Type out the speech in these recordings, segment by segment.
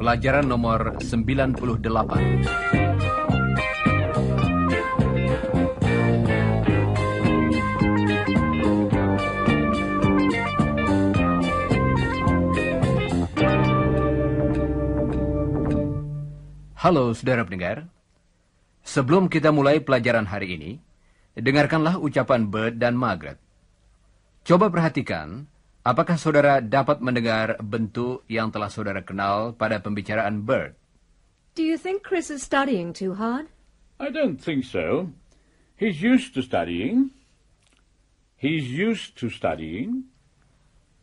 Pelajaran nomor 98 Halo saudara pendengar, Sebelum kita mulai pelajaran hari ini, dengarkanlah ucapan Bert dan Margaret. Coba perhatikan, apakah saudara dapat mendengar bentuk yang telah saudara kenal pada pembicaraan Bert. Do you think Chris is studying too hard? I don't think so. He's used to studying. He's used to studying.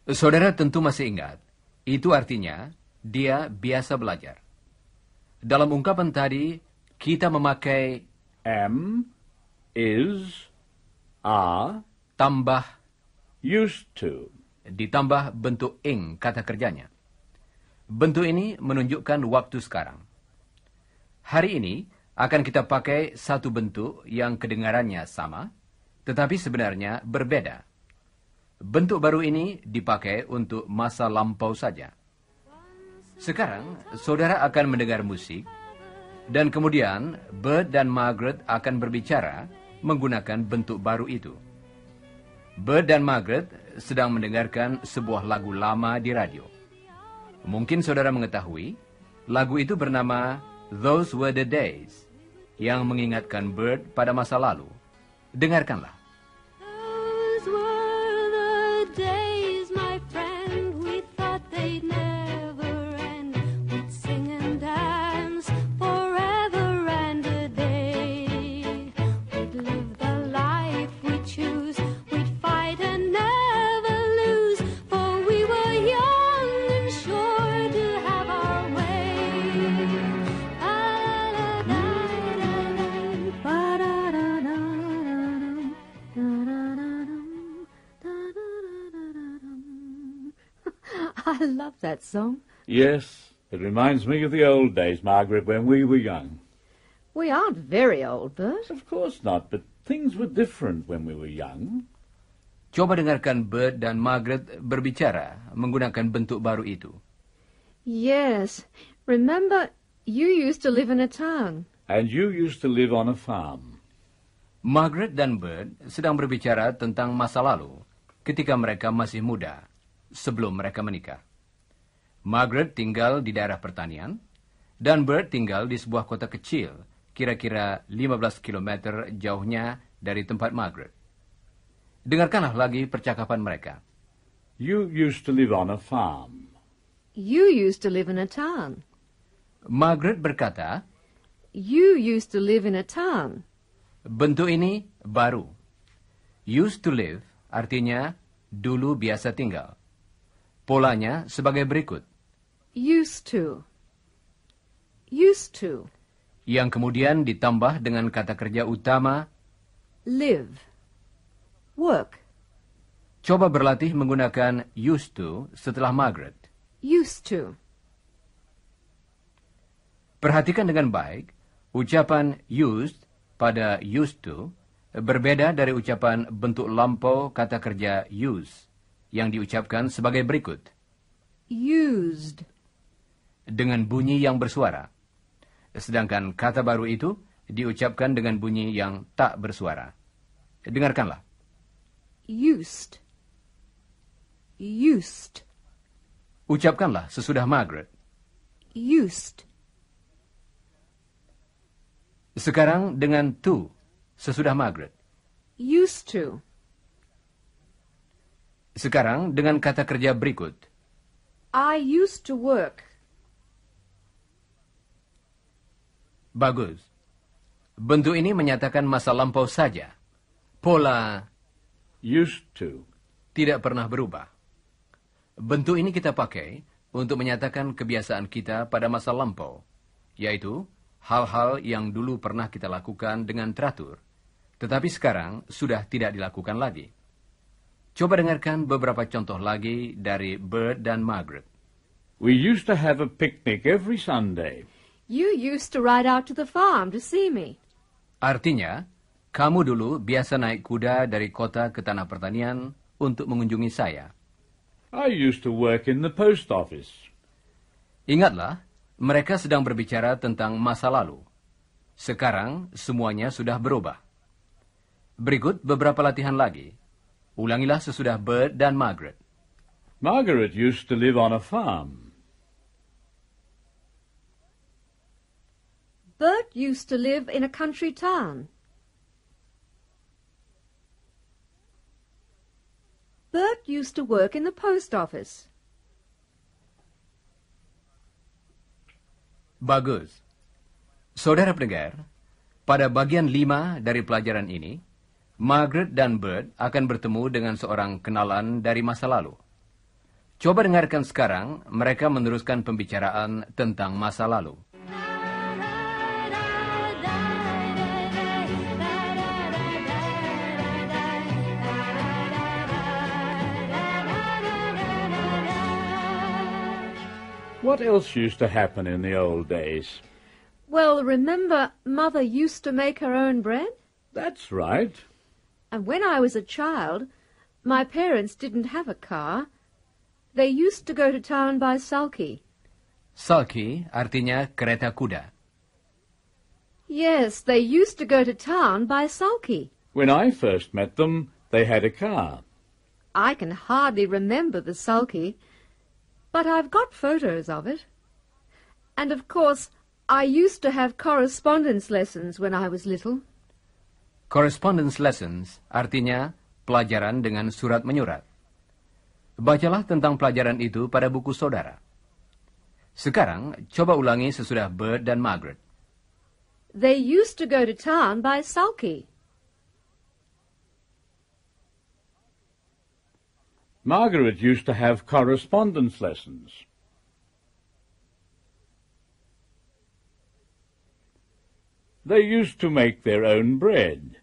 Saudara tentu masih ingat, itu artinya dia biasa belajar. Dalam ungkapan tadi, kita memakai am, is, are, tambah, used to, ditambah bentuk ing kata kerjanya. Bentuk ini menunjukkan waktu sekarang. Hari ini akan kita pakai satu bentuk yang kedengarannya sama, tetapi sebenarnya berbeda. Bentuk baru ini dipakai untuk masa lampau saja. Sekarang, saudara akan mendengar musik dan kemudian Bert dan Margaret akan berbicara menggunakan bentuk baru itu. Bert dan Margaret sedang mendengarkan sebuah lagu lama di radio. Mungkin saudara mengetahui, lagu itu bernama Those Were the Days yang mengingatkan Bert pada masa lalu. Dengarkanlah. I love that song. Yes, it reminds me of the old days, Margaret, when we were young. We aren't very old, Bert. Of course not, but things were different when we were young. Coba dengarkan Bert dan Margaret berbicara menggunakan bentuk baru itu. Yes. Remember, you used to live in a town. And you used to live on a farm. Margaret dan Bert sedang berbicara tentang masa lalu ketika mereka masih muda. sebelum mereka menikah. Margaret tinggal di daerah pertanian, dan Bert tinggal di sebuah kota kecil, kira-kira 15 km jauhnya dari tempat Margaret. Dengarkanlah lagi percakapan mereka. You used to live on a farm. You used to live in a town. Margaret berkata, You used to live in a town. Bentuk ini baru. Used to live artinya dulu biasa tinggal. Polanya sebagai berikut. Used to. Used to. Yang kemudian ditambah dengan kata kerja utama live, work. Coba berlatih menggunakan used to setelah Margaret. Used to. Perhatikan dengan baik, ucapan used pada used to berbeda dari ucapan bentuk lampau kata kerja use yang diucapkan sebagai berikut. Used. Dengan bunyi yang bersuara. Sedangkan kata baru itu diucapkan dengan bunyi yang tak bersuara. Dengarkanlah. Used. Used. Ucapkanlah sesudah Margaret. Used. Sekarang dengan to sesudah Margaret. Used to. Sekarang dengan kata kerja berikut. I used to work. Bagus. Bentuk ini menyatakan masa lampau saja. Pola used to tidak pernah berubah. Bentuk ini kita pakai untuk menyatakan kebiasaan kita pada masa lampau, yaitu hal-hal yang dulu pernah kita lakukan dengan teratur, tetapi sekarang sudah tidak dilakukan lagi. Coba dengarkan beberapa contoh lagi dari Bert dan Margaret. We used to have a picnic every Sunday. You used to ride out to the farm to see me. Artinya, kamu dulu biasa naik kuda dari kota ke tanah pertanian untuk mengunjungi saya. I used to work in the post office. Ingatlah, mereka sedang berbicara tentang masa lalu. Sekarang semuanya sudah berubah. Berikut beberapa latihan lagi Ulangilah sesudah Bert dan Margaret. Margaret used to live on a farm. Bert used to live in a country town. Bert used to work in the post office. Bagus. Saudara pendengar, pada bagian lima dari pelajaran ini, Margaret dan Bert akan bertemu dengan seorang kenalan dari masa lalu. Coba dengarkan sekarang mereka meneruskan pembicaraan tentang masa lalu. What else used to happen in the old days? Well, remember, Mother used to make her own bread? That's right. And when I was a child, my parents didn't have a car. They used to go to town by sulky. Sulky artinya kereta kuda. Yes, they used to go to town by sulky. When I first met them, they had a car. I can hardly remember the sulky, but I've got photos of it. And of course, I used to have correspondence lessons when I was little. Correspondence lessons artinya pelajaran dengan surat menyurat. Bacalah tentang pelajaran itu pada buku saudara. Sekarang, coba ulangi sesudah Bert dan Margaret. They used to go to town by sulky. Margaret used to have correspondence lessons. They used to make their own bread.